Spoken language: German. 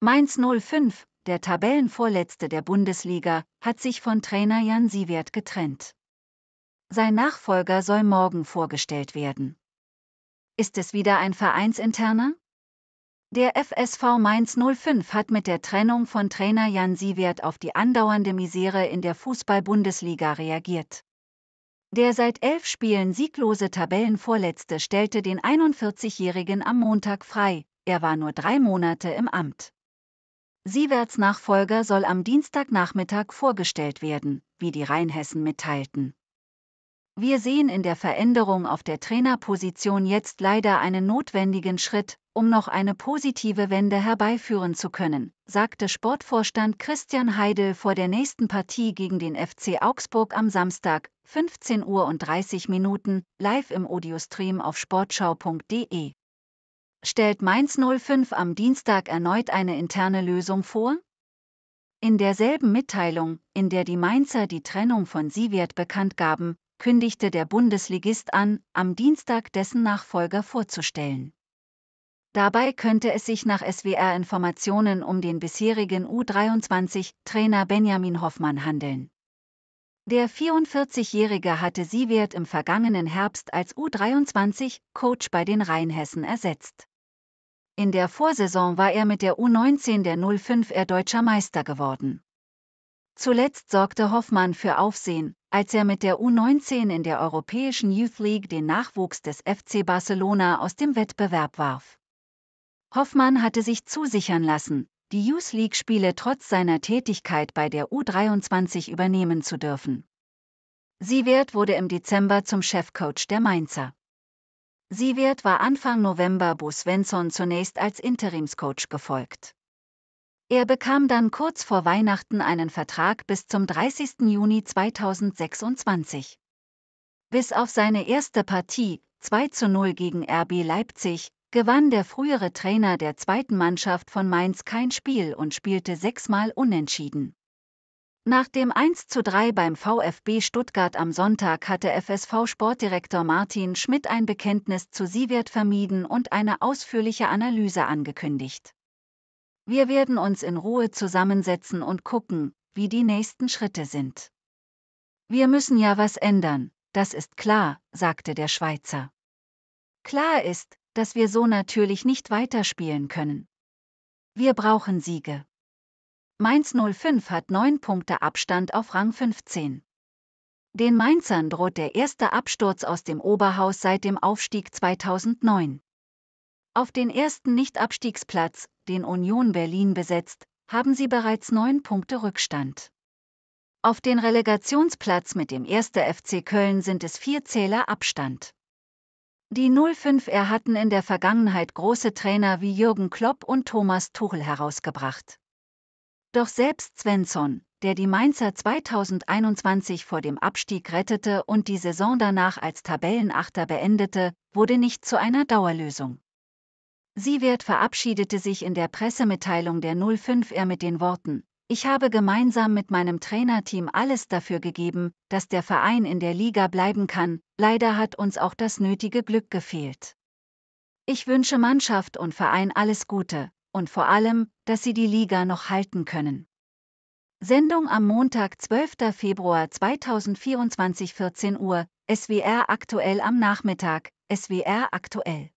Mainz 05, der Tabellenvorletzte der Bundesliga, hat sich von Trainer Jan Siewert getrennt. Sein Nachfolger soll morgen vorgestellt werden. Ist es wieder ein Vereinsinterner? Der FSV Mainz 05 hat mit der Trennung von Trainer Jan Siewert auf die andauernde Misere in der Fußball-Bundesliga reagiert. Der seit elf Spielen sieglose Tabellenvorletzte stellte den 41-Jährigen am Montag frei, er war nur drei Monate im Amt. Sieverts Nachfolger soll am Dienstagnachmittag vorgestellt werden, wie die Rheinhessen mitteilten. Wir sehen in der Veränderung auf der Trainerposition jetzt leider einen notwendigen Schritt, um noch eine positive Wende herbeiführen zu können, sagte Sportvorstand Christian Heidel vor der nächsten Partie gegen den FC Augsburg am Samstag, 15 Uhr und 30 Minuten, live im Audiostream auf sportschau.de stellt Mainz 05 am Dienstag erneut eine interne Lösung vor? In derselben Mitteilung, in der die Mainzer die Trennung von Siewert bekannt gaben, kündigte der Bundesligist an, am Dienstag dessen Nachfolger vorzustellen. Dabei könnte es sich nach SWR-Informationen um den bisherigen U23-Trainer Benjamin Hoffmann handeln. Der 44-Jährige hatte Siewert im vergangenen Herbst als U23-Coach bei den Rheinhessen ersetzt. In der Vorsaison war er mit der U19 der 05er deutscher Meister geworden. Zuletzt sorgte Hoffmann für Aufsehen, als er mit der U19 in der Europäischen Youth League den Nachwuchs des FC Barcelona aus dem Wettbewerb warf. Hoffmann hatte sich zusichern lassen, die Youth League-Spiele trotz seiner Tätigkeit bei der U23 übernehmen zu dürfen. Siewert wurde im Dezember zum Chefcoach der Mainzer. Sievert war Anfang November Bo Svensson zunächst als Interimscoach gefolgt. Er bekam dann kurz vor Weihnachten einen Vertrag bis zum 30. Juni 2026. Bis auf seine erste Partie, 2 zu 0 gegen RB Leipzig, gewann der frühere Trainer der zweiten Mannschaft von Mainz kein Spiel und spielte sechsmal unentschieden. Nach dem 1 zu 3 beim VfB Stuttgart am Sonntag hatte FSV-Sportdirektor Martin Schmidt ein Bekenntnis zu Sievert vermieden und eine ausführliche Analyse angekündigt. Wir werden uns in Ruhe zusammensetzen und gucken, wie die nächsten Schritte sind. Wir müssen ja was ändern, das ist klar, sagte der Schweizer. Klar ist, dass wir so natürlich nicht weiterspielen können. Wir brauchen Siege. Mainz 05 hat 9 Punkte Abstand auf Rang 15. Den Mainzern droht der erste Absturz aus dem Oberhaus seit dem Aufstieg 2009. Auf den ersten Nicht-Abstiegsplatz, den Union Berlin besetzt, haben sie bereits 9 Punkte Rückstand. Auf den Relegationsplatz mit dem 1. FC Köln sind es 4 Zähler Abstand. Die 05er hatten in der Vergangenheit große Trainer wie Jürgen Klopp und Thomas Tuchel herausgebracht. Doch selbst Svensson, der die Mainzer 2021 vor dem Abstieg rettete und die Saison danach als Tabellenachter beendete, wurde nicht zu einer Dauerlösung. Siewert verabschiedete sich in der Pressemitteilung der 05er mit den Worten, ich habe gemeinsam mit meinem Trainerteam alles dafür gegeben, dass der Verein in der Liga bleiben kann, leider hat uns auch das nötige Glück gefehlt. Ich wünsche Mannschaft und Verein alles Gute, und vor allem, dass sie die Liga noch halten können. Sendung am Montag, 12. Februar 2024, 14 Uhr, SWR aktuell am Nachmittag, SWR aktuell.